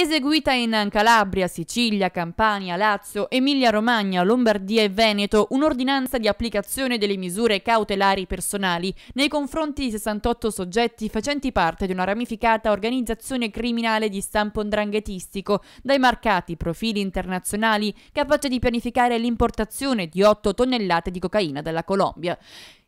eseguita in Calabria, Sicilia, Campania, Lazio, Emilia-Romagna, Lombardia e Veneto un'ordinanza di applicazione delle misure cautelari personali nei confronti di 68 soggetti facenti parte di una ramificata organizzazione criminale di stampo ndranghetistico, dai marcati profili internazionali, capace di pianificare l'importazione di 8 tonnellate di cocaina dalla Colombia.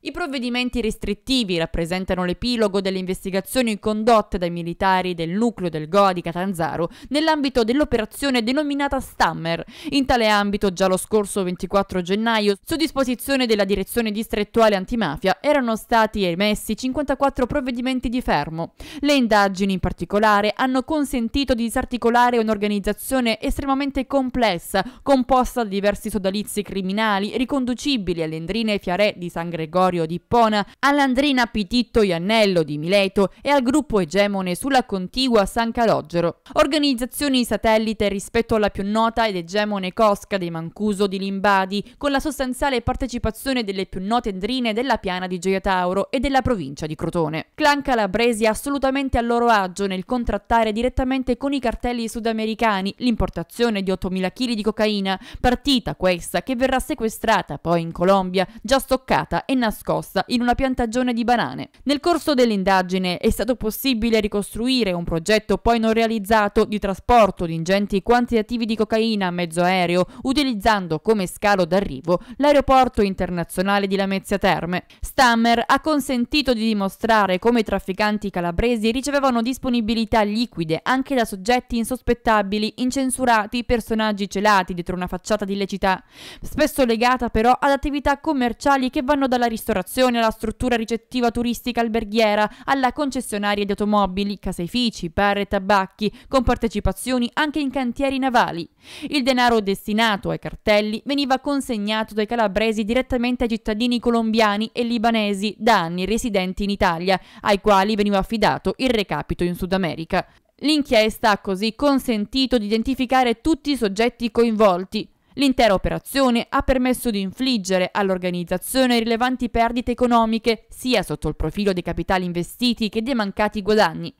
I provvedimenti restrittivi rappresentano l'epilogo delle investigazioni condotte dai militari del nucleo del Goa di Catanzaro nell'ambito dell'operazione denominata Stammer. In tale ambito, già lo scorso 24 gennaio, su disposizione della Direzione distrettuale antimafia, erano stati emessi 54 provvedimenti di fermo. Le indagini in particolare hanno consentito di disarticolare un'organizzazione estremamente complessa, composta da diversi sodalizi criminali riconducibili alle endrine e fiarè di San Gregorio Vittorio di Pona, all'Andrina Pititto Iannello di Mileto e al gruppo egemone sulla contigua San Calogero, organizzazioni satellite rispetto alla più nota ed egemone Cosca dei Mancuso di Limbadi, con la sostanziale partecipazione delle più note andrine della piana di Gioia Tauro e della provincia di Crotone. Clan calabresi assolutamente a loro agio nel contrattare direttamente con i cartelli sudamericani l'importazione di 8.000 kg di cocaina, partita questa che verrà sequestrata poi in Colombia, già stoccata e nascosta nascosta in una piantagione di banane. Nel corso dell'indagine è stato possibile ricostruire un progetto poi non realizzato di trasporto di ingenti quantitativi di cocaina a mezzo aereo utilizzando come scalo d'arrivo l'aeroporto internazionale di Lamezia Terme. Stammer ha consentito di dimostrare come i trafficanti calabresi ricevevano disponibilità liquide anche da soggetti insospettabili, incensurati, personaggi celati dietro una facciata di lecità, spesso legata però ad attività commerciali che vanno dalla ristorazione ristorazione, alla struttura ricettiva turistica alberghiera, alla concessionaria di automobili, caseifici, pare e tabacchi, con partecipazioni anche in cantieri navali. Il denaro destinato ai cartelli veniva consegnato dai calabresi direttamente ai cittadini colombiani e libanesi da anni residenti in Italia, ai quali veniva affidato il recapito in Sud America. L'inchiesta ha così consentito di identificare tutti i soggetti coinvolti, L'intera operazione ha permesso di infliggere all'organizzazione rilevanti perdite economiche sia sotto il profilo dei capitali investiti che dei mancati guadagni.